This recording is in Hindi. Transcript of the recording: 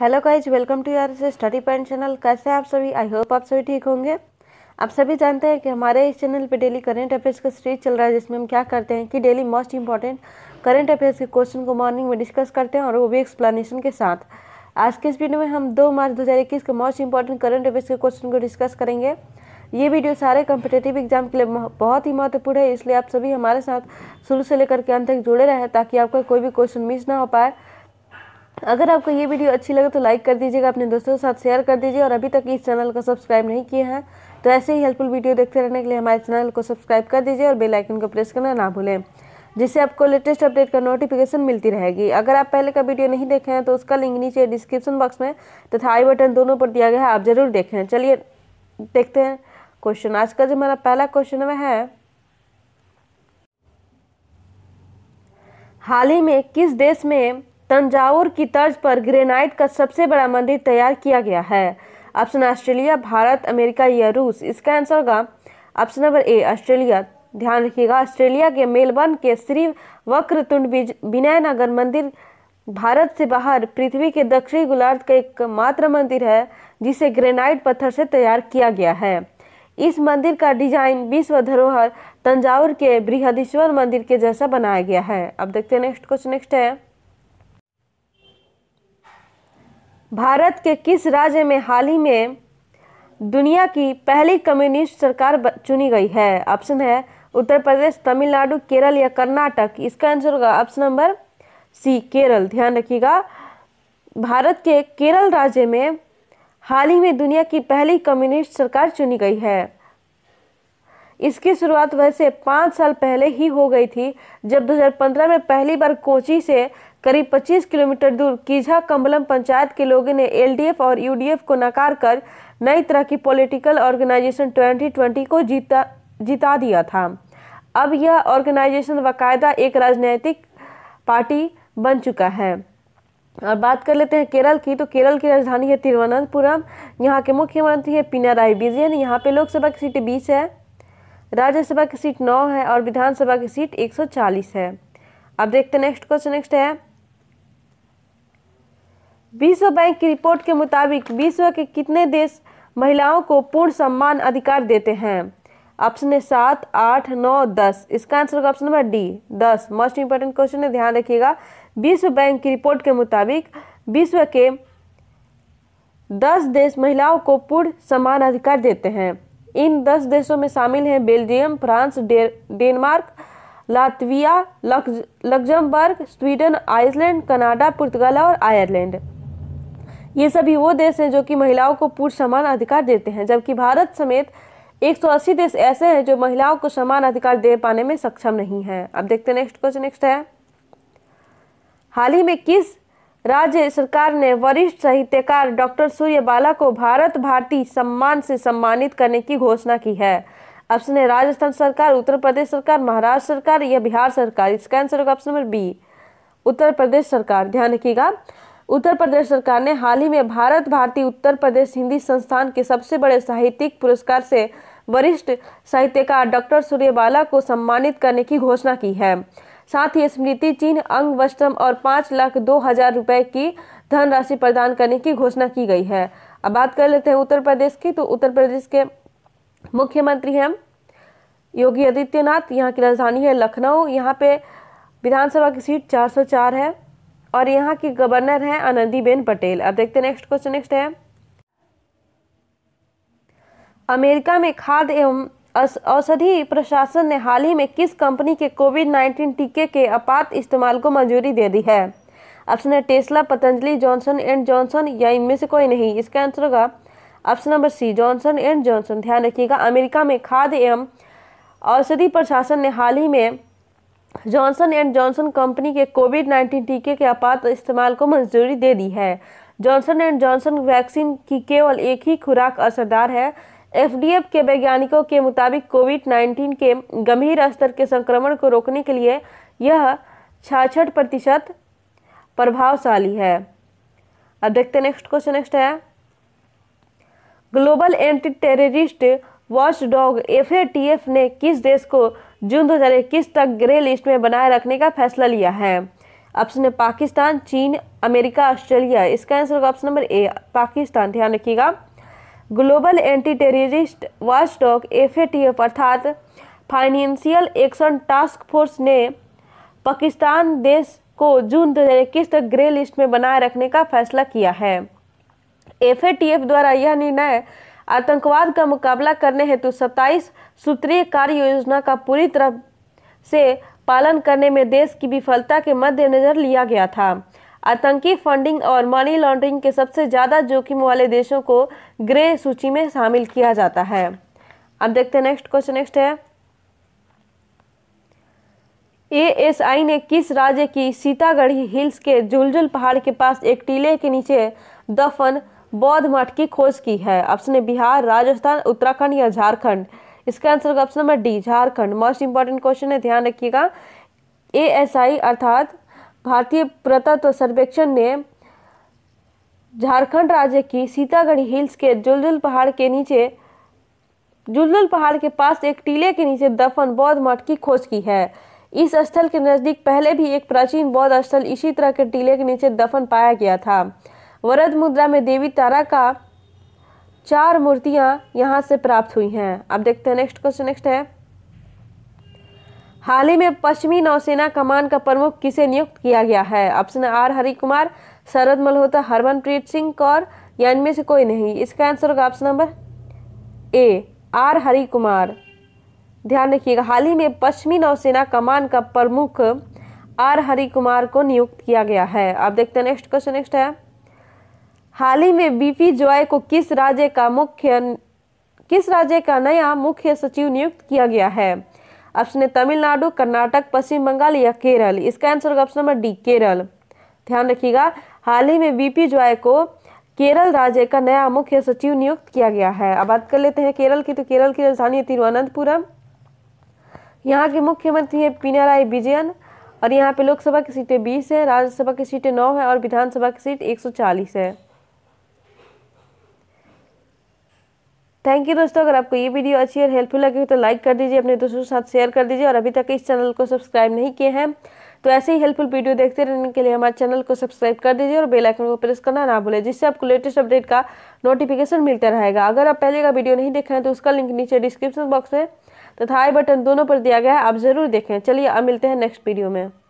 hello guys welcome to Yaar study point channel कैसे आप सभी आई होप आप सभी ठीक होंगे आप सभी जानते हैं कि हमारे इस चैनल पे डेली करंट अफेयर्स का सीरीज चल रहा है जिसमें हम क्या करते हैं कि daily most important current affairs के क्वेश्चन को मॉर्निंग में डिस्कस करते हैं और वो भी एक्सप्लेनेशन के साथ आज के इस वीडियो में हम दो मार्च दो के मोस्ट इंपॉर्टेंट करंट अफेयर्स के क्वेश्चन को डिस्कस करेंगे ये वीडियो सारे कम्पिटेटिव एग्जाम के लिए बहुत ही महत्वपूर्ण है इसलिए आप सभी हमारे साथ शुरू से लेकर के अंत तक जुड़े रहें ताकि आपका कोई भी क्वेश्चन मिस ना हो पाए अगर आपको ये वीडियो अच्छी लगे तो लाइक कर दीजिएगा अपने दोस्तों के साथ शेयर कर दीजिए और अभी तक इस चैनल को सब्सक्राइब नहीं किया है तो ऐसे ही हेल्पफुल वीडियो देखते रहने के लिए हमारे चैनल को सब्सक्राइब कर दीजिए और बेल आइकन को प्रेस करना ना भूलें जिससे आपको लेटेस्ट अपडेट का नोटिफिकेशन मिलती रहेगी अगर आप पहले का वीडियो नहीं देखे हैं तो उसका लिंक नीचे डिस्क्रिप्शन बॉक्स में तथा आई बटन दोनों पर दिया गया है आप ज़रूर देखें चलिए देखते हैं क्वेश्चन आज का जो हमारा पहला क्वेश्चन वह है हाल ही में किस देश में तंजावुर की तर्ज पर ग्रेनाइट का सबसे बड़ा मंदिर तैयार किया गया है ऑप्शन ऑस्ट्रेलिया भारत अमेरिका या रूस इसका आंसर होगा ऑप्शन नंबर ए ऑस्ट्रेलिया ध्यान रखिएगा ऑस्ट्रेलिया के मेलबर्न के श्री वक्रतुंड विनय नगर मंदिर भारत से बाहर पृथ्वी के दक्षिणी गोलार्ध का एकमात्र मंदिर है जिसे ग्रेनाइट पत्थर से तैयार किया गया है इस मंदिर का डिजाइन विश्व धरोहर तंजावुर के बृहदीश्वर मंदिर के जैसा बनाया गया है अब देखते हैं नेक्स्ट क्वेश्चन नेक्स्ट है भारत के किस राज्य में हाल ही में दुनिया की पहली कम्युनिस्ट सरकार चुनी गई है ऑप्शन है उत्तर प्रदेश तमिलनाडु केरल या कर्नाटक इसका आंसर होगा ऑप्शन नंबर सी केरल ध्यान रखिएगा भारत के केरल राज्य में हाल ही में दुनिया की पहली कम्युनिस्ट सरकार चुनी गई है इसकी शुरुआत वैसे पाँच साल पहले ही हो गई थी जब 2015 में पहली बार कोची से करीब 25 किलोमीटर दूर कीझा कम्बलम पंचायत के लोगों ने एलडीएफ और यूडीएफ को नकार कर नई तरह की पॉलिटिकल ऑर्गेनाइजेशन 2020 को जीता जिता दिया था अब यह ऑर्गेनाइजेशन बाकायदा एक राजनीतिक पार्टी बन चुका है और बात कर लेते हैं केरल की तो केरल की राजधानी है तिरुवनंतपुरम यहाँ के मुख्यमंत्री है पिनाराई विजयन यहाँ पे लोकसभा की सीट बीस है राज्यसभा की सीट नौ है और विधानसभा की सीट चालीस है अब देखते हैं नेक्स्ट क्वेश्चन नेक्स्ट है विश्व बैंक की रिपोर्ट के मुताबिक विश्व के कितने देश महिलाओं को पूर्ण सम्मान अधिकार देते हैं ऑप्शन है सात आठ नौ दस इसका आंसर होगा ऑप्शन नंबर डी दस मोस्ट इंपॉर्टेंट क्वेश्चन है ध्यान रखिएगा विश्व बैंक की रिपोर्ट के मुताबिक विश्व के दस देश महिलाओं को पूर्ण समान अधिकार देते हैं इन दस देशों में शामिल हैं Belgium France Denmark Latvia Luxembourg Sweden Iceland Canada पुर्तगाल और आयरलैंड ये सभी वो देश हैं जो कि महिलाओं को पूर्ण समान अधिकार देते हैं जबकि भारत समेत 180 देश ऐसे हैं जो महिलाओं को समान अधिकार दे पाने में सक्षम नहीं है अब देखते हैं नेक्स्ट क्वेश्चन नेक्स्ट है हाल ही में किस राज्य सरकार ने वरिष्ठ साहित्यकार डॉक्टर सूर्य बाला को भारत भारती सम्मान से सम्मानित करने की घोषणा की है ऑप्शन है राजस्थान सरकार उत्तर प्रदेश सरकार महाराष्ट्र सरकार या बिहार सरकार इसका आंसर होगा option number B Uttar Pradesh सरकार ध्यान रखिएगा उत्तर प्रदेश सरकार ने हाल ही में भारत भारती उत्तर प्रदेश हिंदी संस्थान के सबसे बड़े साहित्यिक पुरस्कार से वरिष्ठ साहित्यकार डॉक्टर बाला को सम्मानित करने की घोषणा की है साथ ही स्मृति चिन्ह अंग वस्त्रम और पाँच लाख दो हजार रुपये की धनराशि प्रदान करने की घोषणा की गई है अब बात कर लेते हैं उत्तर प्रदेश की तो उत्तर प्रदेश के मुख्यमंत्री हैं योगी आदित्यनाथ यहाँ की राजधानी है लखनऊ यहाँ पे विधानसभा की सीट 404 है और यहाँ की गवर्नर हैं आनंदीबेन पटेल अब देखते हैं नेक्स्ट क्वेश्चन नेक्स्ट है अमेरिका में खाद्य एवं औषधि प्रशासन ने हाल ही में किस कंपनी के कोविड 19 टीके के आपात इस्तेमाल को मंजूरी दे दी है ऑप्शन है Tesla Patanjali Johnson and Johnson या इनमें से कोई नहीं इसका आंसर होगा option number C Johnson and Johnson ध्यान रखिएगा अमेरिका में खाद्य एवं औषधि प्रशासन ने हाल ही में जॉनसन एंड जॉनसन कंपनी के कोविड 19 टीके के आपात इस्तेमाल को मंजूरी दे दी है जॉनसन एंड जॉनसन वैक्सीन की केवल एक ही खुराक असरदार है एफडीएफ के वैज्ञानिकों के मुताबिक कोविड 19 के गंभीर स्तर के संक्रमण को रोकने के लिए यह छाछठ प्रतिशत प्रभावशाली है अब देखते हैं नेक्स्ट क्वेश्चन नेक्स्ट है global anti terrorist watchdog F ने किस देश को जून 2021 तक ग्रे लिस्ट में बनाए रखने का फैसला लिया है ऑप्शन है पाकिस्तान चीन अमेरिका ऑस्ट्रेलिया इसका आंसर होगा ऑप्शन नंबर ए पाकिस्तान ध्यान रखिएगा global anti terrorist watchdog F अर्थात फाइनेंशियल एक्शन टास्क फोर्स ने पाकिस्तान देश को जून 2021 तक ग्रे लिस्ट में बनाए रखने का फैसला किया है एफ द्वारा यह निर्णय आतंकवाद का मुकाबला करने हेतु सत्ताईस सूत्रीय कार्य योजना का पूरी तरह से पालन करने में देश की विफलता के मद्देनजर लिया गया था आतंकी फंडिंग और मनी लॉन्ड्रिंग के सबसे ज़्यादा जोखिम वाले देशों को ग्रे सूची में शामिल किया जाता है अब देखते हैं नेक्स्ट क्वेश्चन नेक्स्ट है एएसआई ने किस राज्य की सीतागढ़ी हिल्स के झुलझुल पहाड़ के पास एक टीले के नीचे दफन बौद्ध मठ की खोज की है ऑप्शन है बिहार राजस्थान उत्तराखंड या झारखंड इसका आंसर होगा option number D Jharkhand most important question है ध्यान रखिएगा एस आई अर्थात भारतीय पुरातत्व सर्वेक्षण ने झारखंड राज्य की सीतागढ़ी हिल्स के जुलजुल पहाड़ के नीचे जुलजुल पहाड़ के पास एक टीले के नीचे दफन बौद्ध मठ की खोज की है इस स्थल के नज़दीक पहले भी एक प्राचीन बौद्ध स्थल इसी तरह के टीले के नीचे दफन पाया गया था वरद मुद्रा में देवी तारा का चार मूर्तियां यहां से प्राप्त हुई हैं अब देखते हैं नेक्स्ट क्वेश्चन नेक्स्ट है हाल ही में पश्चिमी नौसेना कमान का प्रमुख किसे नियुक्त किया गया है ऑप्शन आर हरि कुमार शरद मल्होत्रा हरमनप्रीत सिंह कौर या इनमें से कोई नहीं इसका आंसर होगा option number A R Hari Kumar ध्यान रखिएगा हाल ही में पश्चिमी नौसेना कमान का प्रमुख आर हरि कुमार को नियुक्त किया गया है आप देखते हैं नेक्स्ट क्वेश्चन नेक्स्ट है हाल ही में बीपी जॉय को किस राज्य का मुख्य किस राज्य का नया मुख्य सचिव नियुक्त किया गया है ऑप्शन है तमिलनाडु कर्नाटक पश्चिम बंगाल या केरल इसका आंसर होगा ऑप्शन नंबर डी केरल ध्यान रखिएगा हाल ही में बीपी जॉय को केरल राज्य का नया मुख्य सचिव नियुक्त किया गया है अब बात कर लेते हैं केरल की तो केरल की राजधानी है तिरुवनंतपुरम यहाँ के मुख्यमंत्री है पिनाराई विजयन और यहाँ पे लोकसभा की सीटें बीस है राज्यसभा की सीटें नौ है और विधानसभा की सीट एक सौ चालीस है थैंक यू दोस्तों अगर आपको ये वीडियो अच्छी और हेल्पफुल लगी तो लाइक कर दीजिए अपने दोस्तों के साथ शेयर कर दीजिए और अभी तक इस चैनल को सब्सक्राइब नहीं किए हैं तो ऐसे ही हेल्पफुल वीडियो देखते रहने के लिए हमारे चैनल को सब्सक्राइब कर दीजिए और बेल आइकन को प्रेस करना ना भूलें जिससे आपको लेटेस्ट अपडेट का नोटिफिकेशन मिलता रहेगा अगर आप पहले का वीडियो नहीं देखा है तो उसका लिंक नीचे डिस्क्रिप्शन बॉक्स में तथा आई बटन दोनों पर दिया गया है आप जरूर देखें चलिए अब मिलते हैं नेक्स्ट वीडियो में